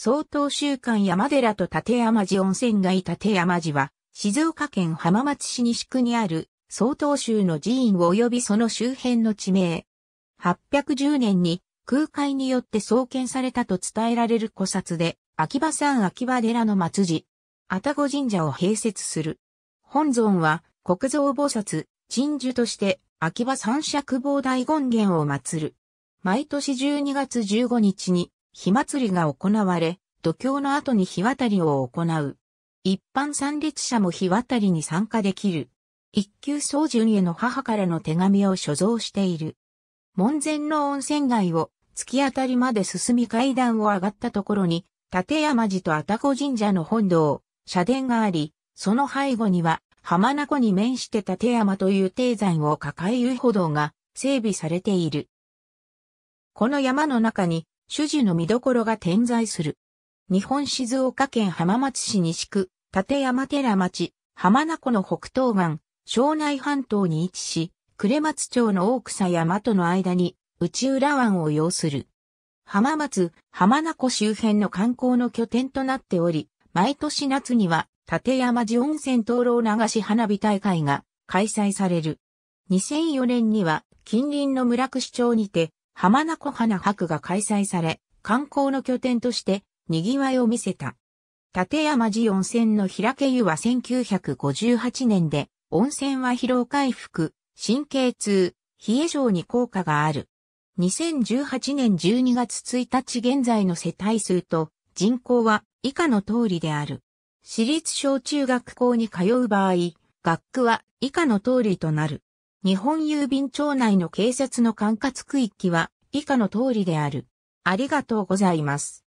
総統週間山寺と立山寺温泉街立山寺は、静岡県浜松市西区にある、総統州の寺院及びその周辺の地名。810年に空海によって創建されたと伝えられる古刹で、秋葉山秋葉寺の末寺、たご神社を併設する。本尊は国蔵菩薩、鎮守として秋葉三尺坊大権現を祀る。毎年12月15日に火祭りが行われ、土俵の後に火渡りを行う。一般参列者も火渡りに参加できる。一級総順への母からの手紙を所蔵している。門前の温泉街を突き当たりまで進み階段を上がったところに、立山寺と愛宕神社の本堂、社殿があり、その背後には浜名湖に面して立山という低山を抱える歩道が整備されている。この山の中に主事の見どころが点在する。日本静岡県浜松市西区、立山寺町、浜名湖の北東岸、庄内半島に位置し、呉松町の大草山との間に、内浦湾を要する。浜松、浜名湖周辺の観光の拠点となっており、毎年夏には、立山寺温泉灯籠流し花火大会が開催される。2004年には、近隣の村区市町にて、浜名湖花博が開催され、観光の拠点として賑わいを見せた。立山寺温泉の開け湯は1958年で、温泉は疲労回復、神経痛、冷え症に効果がある。2018年12月1日現在の世帯数と人口は以下の通りである。私立小中学校に通う場合、学区は以下の通りとなる。日本郵便庁内の警察の管轄区域は以下の通りである。ありがとうございます。